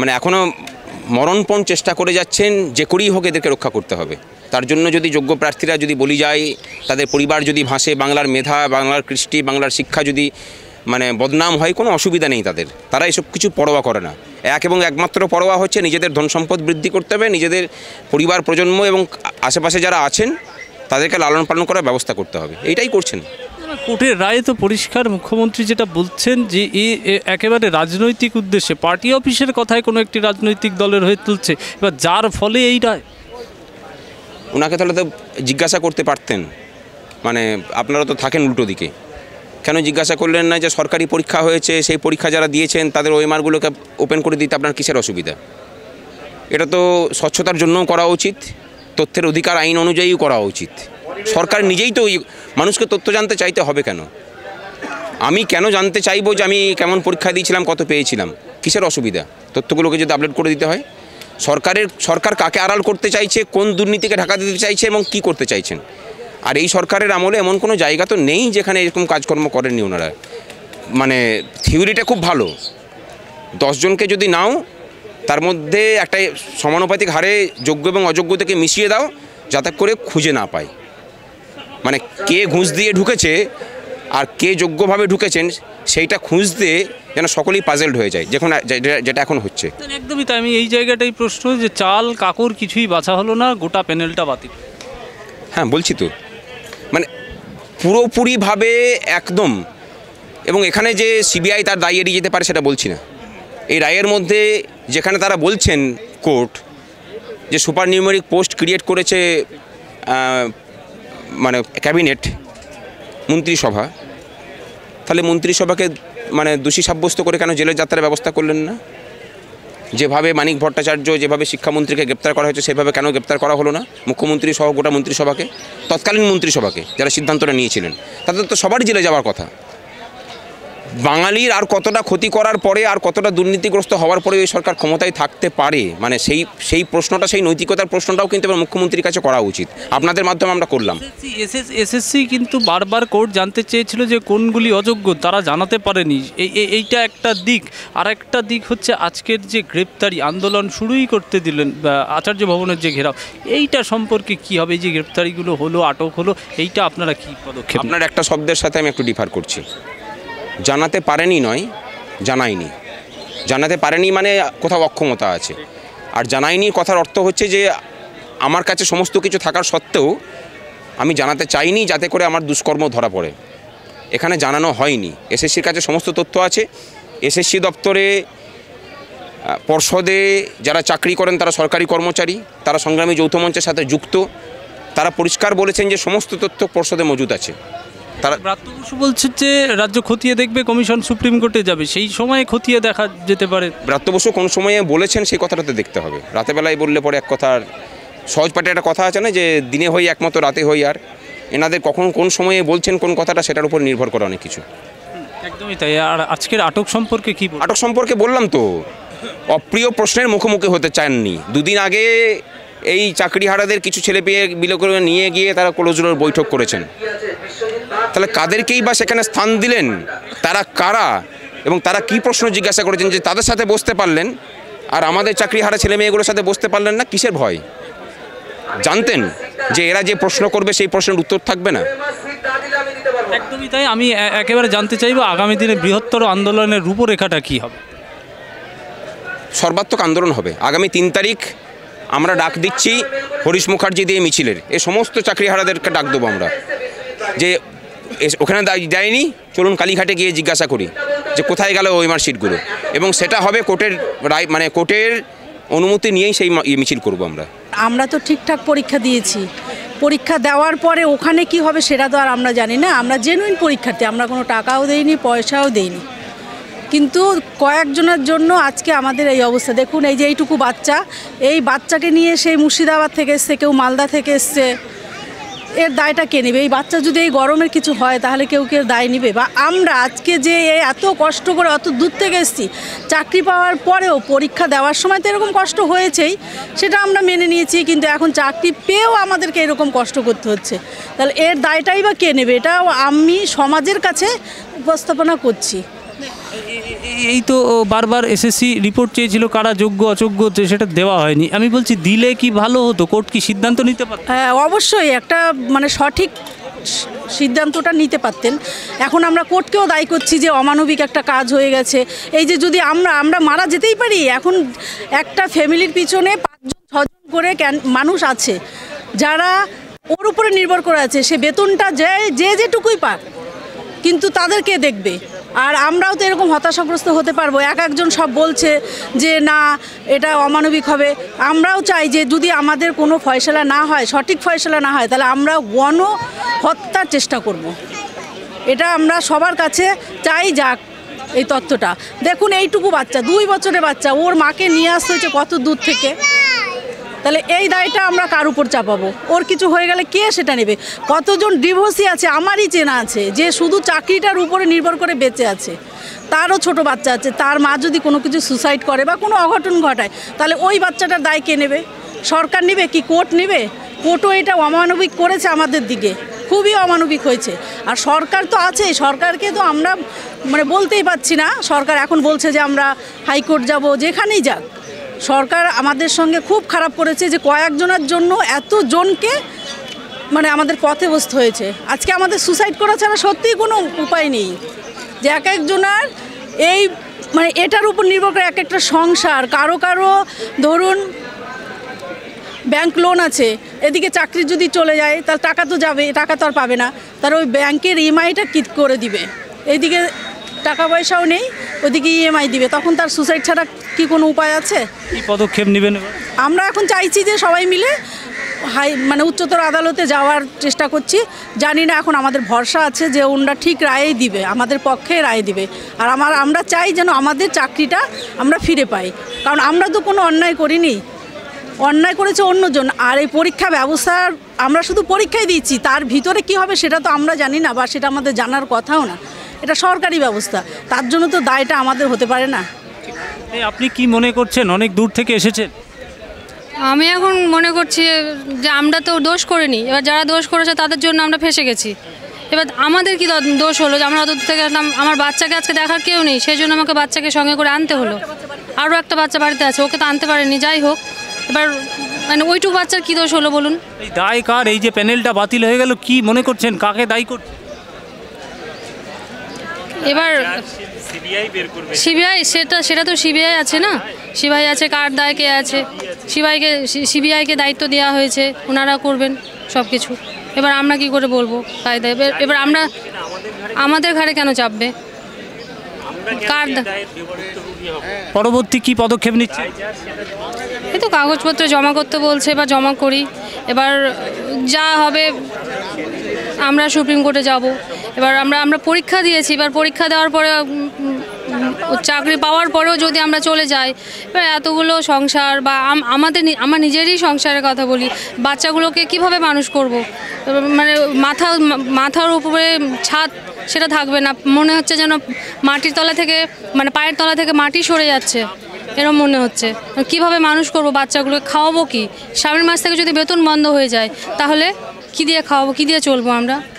মানে এখনও মরণপণ চেষ্টা করে যাচ্ছেন যে করেই হোক এদেরকে রক্ষা করতে হবে তার জন্য যদি যোগ্য প্রার্থীরা যদি বলি যায় তাদের পরিবার যদি ভাসে বাংলার মেধা বাংলার কৃষ্টি বাংলার শিক্ষা যদি মানে বদনাম হয় কোনো অসুবিধা নেই তাদের তারা এসব কিছু পরোয়া করে না এক এবং একমাত্র পরোয়া হচ্ছে নিজেদের ধন সম্পদ বৃদ্ধি করতে হবে নিজেদের পরিবার প্রজন্ম এবং আশেপাশে যারা আছেন তাদেরকে লালন পালন করার ব্যবস্থা করতে হবে এইটাই করছেন কোর্টের রায়ে তো পরিষ্কার মুখ্যমন্ত্রী যেটা বলছেন যে এ একেবারে রাজনৈতিক উদ্দেশ্যে পার্টি অফিসের কথায় কোনো একটি রাজনৈতিক দলের হয়ে তুলছে এবার যার ফলে এই রায় ওনাকে তাহলে তো জিজ্ঞাসা করতে পারতেন মানে আপনারা তো থাকেন উল্টো দিকে কেন জিজ্ঞাসা করলেন না যে সরকারি পরীক্ষা হয়েছে সেই পরীক্ষা যারা দিয়েছেন তাদের ওএমআরগুলোকে ওপেন করে দিতে আপনার কিসের অসুবিধা এটা তো স্বচ্ছতার জন্যও করা উচিত তথ্যের অধিকার আইন অনুযায়ীও করা উচিত সরকার নিজেই তো মানুষকে তথ্য জানতে চাইতে হবে কেন আমি কেন জানতে চাইবো যে আমি কেমন পরীক্ষা দিয়েছিলাম কত পেয়েছিলাম কিসের অসুবিধা তথ্যগুলোকে যদি আপডেট করে দিতে হয় সরকারের সরকার কাকে আড়াল করতে চাইছে কোন দুর্নীতিকে ঢাকা দিতে চাইছে এবং কি করতে চাইছেন আর এই সরকারের আমলে এমন কোনো জায়গা তো নেই যেখানে এরকম কাজকর্ম করেননি ওনারা মানে থিওরিটা খুব ভালো দশজনকে যদি নাও তার মধ্যে একটা সমানুপাতিক হারে যোগ্য এবং অযোগ্য থেকে মিশিয়ে দাও যাতে করে খুঁজে না পায় মানে কে ঘুষ দিয়ে ঢুকেছে আর কে যোগ্যভাবে ঢুকেছেন সেইটা খুঁজতে যেন সকলেই পাজেল্ট হয়ে যায় যেখানে যেটা এখন হচ্ছে একদমই তাই আমি এই জায়গাটাই প্রশ্ন যে চাল কাকর কিছুই বাছা হলো না গোটা প্যানেলটা বাতিল হ্যাঁ বলছি তো মানে পুরোপুরিভাবে একদম এবং এখানে যে সিবিআই তার দায় এড়িয়ে যেতে পারে সেটা বলছি না এই রায়ের মধ্যে যেখানে তারা বলছেন কোর্ট যে সুপার নিউমেরিক পোস্ট ক্রিয়েট করেছে মানে ক্যাবিনেট মন্ত্রিসভা তাহলে মন্ত্রিসভাকে মানে দোষী সাব্যস্ত করে কেন জেলের যাত্রার ব্যবস্থা করলেন না যেভাবে মানিক ভট্টাচার্য যেভাবে শিক্ষামন্ত্রীকে গ্রেপ্তার করা হয়েছে সেভাবে কেন গ্রেপ্তার করা হলো না মুখ্যমন্ত্রী সহ গোটা মন্ত্রিসভাকে তৎকালীন মন্ত্রিসভাকে যারা সিদ্ধান্তটা নিয়েছিলেন তাদের তো সবারই জেলে যাওয়ার কথা বাঙালির আর কতটা ক্ষতি করার পরে আর কতটা দুর্নীতিগ্রস্ত হওয়ার পরে ওই সরকার ক্ষমতায় থাকতে পারে মানে সেই সেই প্রশ্নটা সেই নৈতিকতার প্রশ্নটাও কিন্তু এবার মুখ্যমন্ত্রীর কাছে করা উচিত আপনাদের মাধ্যমে আমরা করলাম এসএসসি কিন্তু বারবার কোর্ট জানতে চেয়েছিল যে কোনগুলি অযোগ্য তারা জানাতে পারেনি এইটা একটা দিক আর একটা দিক হচ্ছে আজকের যে গ্রেপ্তারি আন্দোলন শুরুই করতে দিলেন আচার্য ভবনের যে ঘেরাও এইটা সম্পর্কে কি হবে যে গ্রেপ্তারিগুলো হলো আটক হলো এইটা আপনারা কি পদক্ষেপ আপনার একটা শব্দের সাথে আমি একটু ডিফার করছি জানাতে পারেনি নয় জানায়নি জানাতে পারেনি মানে কোথাও অক্ষমতা আছে আর জানায়নি কথার অর্থ হচ্ছে যে আমার কাছে সমস্ত কিছু থাকার সত্ত্বেও আমি জানাতে চাইনি যাতে করে আমার দুষ্কর্ম ধরা পড়ে এখানে জানানো হয়নি এসএসসির কাছে সমস্ত তথ্য আছে এসএসসি দপ্তরে পর্ষদে যারা চাকরি করেন তারা সরকারি কর্মচারী তারা সংগ্রামী যৌথ মঞ্চের সাথে যুক্ত তারা পরিষ্কার বলেছেন যে সমস্ত তথ্য পর্ষদে মজুদ আছে তারা ব্রাত্য বসু বলছে যে রাজ্য খতিয়ে দেখবে কমিশন সুপ্রিম কোর্টে যাবে সেই সময়ে খতিয়ে দেখা যেতে পারে ব্রাত্য বসু কোন সময়ে বলেছেন সেই কথাটাতে দেখতে হবে রাতেবেলায় বললে পরে এক কথার সহজ পাটে একটা কথা আছে না যে দিনে হই একমাত্র রাতে হই আর এনাদের কখন কোন সময়ে বলছেন কোন কথাটা সেটার উপর নির্ভর করে অনেক কিছু একদমই তাই আর আজকের আটক সম্পর্কে কি আটক সম্পর্কে বললাম তো অপ্রিয় প্রশ্নের মুখোমুখি হতে চাননি দুদিন আগে এই চাকরিহারাদের কিছু ছেলে পেয়ে বিলো করে নিয়ে গিয়ে তারা কলজুলোর বৈঠক করেছেন তাহলে কাদেরকেই বা সেখানে স্থান দিলেন তারা কারা এবং তারা কি প্রশ্ন জিজ্ঞাসা করেছেন যে তাদের সাথে বসতে পারলেন আর আমাদের চাকরি হারা ছেলে মেয়েগুলোর সাথে বসতে পারলেন না কিসের ভয় জানতেন যে এরা যে প্রশ্ন করবে সেই প্রশ্নের উত্তর থাকবে না একদমই তাই আমি একেবারে জানতে চাইব আগামী দিনে বৃহত্তর আন্দোলনের রূপরেখাটা কি হবে সর্বাত্মক আন্দোলন হবে আগামী তিন তারিখ আমরা ডাক দিচ্ছি হরিশ মুখার্জি দিয়ে মিছিলের এ সমস্ত চাকরিহারাদেরকে ডাক দেবো আমরা যে ওখানে যায়নি চলুন কালীঘাটে গিয়ে জিজ্ঞাসা করি যে কোথায় গেল ওই মার্কশিটগুলো এবং সেটা হবে কোর্টের রায় মানে কোর্টের অনুমতি নিয়েই সেই ইয়ে মিছিল করব আমরা আমরা তো ঠিকঠাক পরীক্ষা দিয়েছি পরীক্ষা দেওয়ার পরে ওখানে কি হবে সেটা তো আর আমরা জানি না আমরা জেনুইন পরীক্ষার্থী আমরা কোনো টাকাও দেইনি পয়সাও দেইনি কিন্তু কয়েকজনের জন্য আজকে আমাদের এই অবস্থা দেখুন এই যে এইটুকু বাচ্চা এই বাচ্চাকে নিয়ে সেই মুর্শিদাবাদ থেকে এসছে কেউ মালদা থেকে এসছে এর দায়টা কে নেবে এই বাচ্চা যদি এই গরমের কিছু হয় তাহলে কেউ কেউ দায় নেবে বা আমরা আজকে যে এত কষ্ট করে অত দূর থেকে এসেছি চাকরি পাওয়ার পরেও পরীক্ষা দেওয়ার সময় তো এরকম কষ্ট হয়েছেই সেটা আমরা মেনে নিয়েছি কিন্তু এখন চাকরি পেয়েও আমাদেরকে এরকম কষ্ট করতে হচ্ছে তাহলে এর দায়টাই বা কে নেবে এটাও আমি সমাজের কাছে উপস্থাপনা করছি এই তো বারবার এসএসসি রিপোর্ট চেয়েছিল কারা যোগ্য অযোগ্য সেটা দেওয়া হয়নি আমি বলছি দিলে কি ভালো হতো কোর্ট কি সিদ্ধান্ত নিতে পারত হ্যাঁ অবশ্যই একটা মানে সঠিক সিদ্ধান্তটা নিতে পারতেন এখন আমরা কোর্টকেও দায়ী করছি যে অমানবিক একটা কাজ হয়ে গেছে এই যে যদি আমরা আমরা মারা যেতেই পারি এখন একটা ফ্যামিলির পিছনে পাঁচজন ছজন করে মানুষ আছে যারা ওর উপরে নির্ভর করে আছে সে বেতনটা যে যে যেটুকুই পাক কিন্তু তাদেরকে দেখবে আর আমরাও তো এরকম হতাশাগ্রস্ত হতে পারবো এক একজন সব বলছে যে না এটা অমানবিক হবে আমরাও চাই যে যদি আমাদের কোনো ফয়সলা না হয় সঠিক ফয়সলা না হয় তাহলে আমরা গণ হত্যার চেষ্টা করব। এটা আমরা সবার কাছে চাই যাক এই তথ্যটা দেখুন এইটুকু বাচ্চা দুই বছরের বাচ্চা ওর মাকে নিয়ে আসতে হয়েছে কত দূর থেকে তাহলে এই দায়টা আমরা কার উপর চাপাবো ওর কিছু হয়ে গেলে কে সেটা নেবে কতজন ডিভোর্সি আছে আমারই চেনা আছে যে শুধু চাকরিটার উপরে নির্ভর করে বেঁচে আছে তারও ছোট বাচ্চা আছে তার মা যদি কোনো কিছু সুসাইড করে বা কোনো অঘটন ঘটায় তাহলে ওই বাচ্চাটার দায় কে নেবে সরকার নেবে কি কোর্ট নেবে কোর্টও এটা অমানবিক করেছে আমাদের দিকে খুবই অমানবিক হয়েছে আর সরকার তো আছে সরকারকে তো আমরা মানে বলতেই পাচ্ছি না সরকার এখন বলছে যে আমরা হাইকোর্ট যাব যেখানেই যাক সরকার আমাদের সঙ্গে খুব খারাপ করেছে যে কয়েকজনের জন্য এতজনকে মানে আমাদের পথে বসতে হয়েছে আজকে আমাদের সুসাইড করা ছাড়া সত্যিই কোনো উপায় নেই যে এক একজনার এই মানে এটার উপর নির্ভর করে এক একটা সংসার কারো কারো ধরুন ব্যাংক লোন আছে এদিকে চাকরি যদি চলে যায় তার টাকা তো যাবে টাকা তো আর পাবে না তার ওই ব্যাংকের ইএমআইটা কি করে দিবে এদিকে টাকা পয়সাও নেই ওদিকে ইএমআই দিবে তখন তার সুসাইড ছাড়া কি কোনো উপায় আছে কি পদক্ষেপ নেবেন আমরা এখন চাইছি যে সবাই মিলে হাই মানে উচ্চতর আদালতে যাওয়ার চেষ্টা করছি জানি না এখন আমাদের ভরসা আছে যে ওনরা ঠিক রায়েই দিবে আমাদের পক্ষে রায় দিবে আর আমার আমরা চাই যেন আমাদের চাকরিটা আমরা ফিরে পাই কারণ আমরা তো কোনো অন্যায় করিনি অন্যায় করেছে অন্যজন আর এই পরীক্ষা ব্যবস্থার আমরা শুধু পরীক্ষাই দিচ্ছি তার ভিতরে কি হবে সেটা তো আমরা জানি না বা সেটা আমাদের জানার কথাও না এটা সরকারি ব্যবস্থা তার জন্য তো দায়টা আমাদের হতে পারে না আপনি কি মনে করছেন অনেক দূর থেকে এসেছেন আমি এখন মনে করছি যে আমরা তো দোষ করিনি এবার যারা দোষ করেছে তাদের জন্য আমরা ফেসে গেছি এবার আমাদের কি দোষ হলো যে আমরা অত দূর থেকে আসলাম আমার বাচ্চাকে আজকে দেখার কেউ নেই সেই জন্য আমাকে বাচ্চাকে সঙ্গে করে আনতে হলো আরও একটা বাচ্চা বাড়িতে আছে ওকে তো আনতে পারেনি যাই হোক এবার মানে ওইটুকু বাচ্চার কী দোষ হলো বলুন দায় কার এই যে প্যানেলটা বাতিল হয়ে গেল কি মনে করছেন কাকে দায়ী করছেন এবার সিবিআই সেটা সেটা তো সিবিআই আছে না সিবিআই আছে কার দায় কে আছে সিবিআইকে সিবিআইকে দায়িত্ব দেওয়া হয়েছে ওনারা করবেন সব কিছু এবার আমরা কি করে বলবো কায়দা এবার এবার আমরা আমাদের ঘাড়ে কেন চাপবে কার পরবর্তী কি পদক্ষেপ নিচ্ছে এই তো কাগজপত্র জমা করতে বলছে বা জমা করি এবার যা হবে আমরা সুপ্রিম কোর্টে যাব এবার আমরা আমরা পরীক্ষা দিয়েছি এবার পরীক্ষা দেওয়ার পরে চাকরি পাওয়ার পরেও যদি আমরা চলে যাই এবার এতগুলো সংসার বা আমাদের আমার নিজেরই সংসারের কথা বলি বাচ্চাগুলোকে কিভাবে মানুষ করব। মানে মাথা মাথার উপরে ছাদ সেটা থাকবে না মনে হচ্ছে যেন মাটির তলা থেকে মানে পায়ের তলা থেকে মাটি সরে যাচ্ছে এরম মনে হচ্ছে কিভাবে মানুষ করব বাচ্চাগুলো খাওয়াবো কি সামনের মাস থেকে যদি বেতন বন্ধ হয়ে যায় তাহলে কি দিয়ে খাওয়াবো কি দিয়ে চলবো আমরা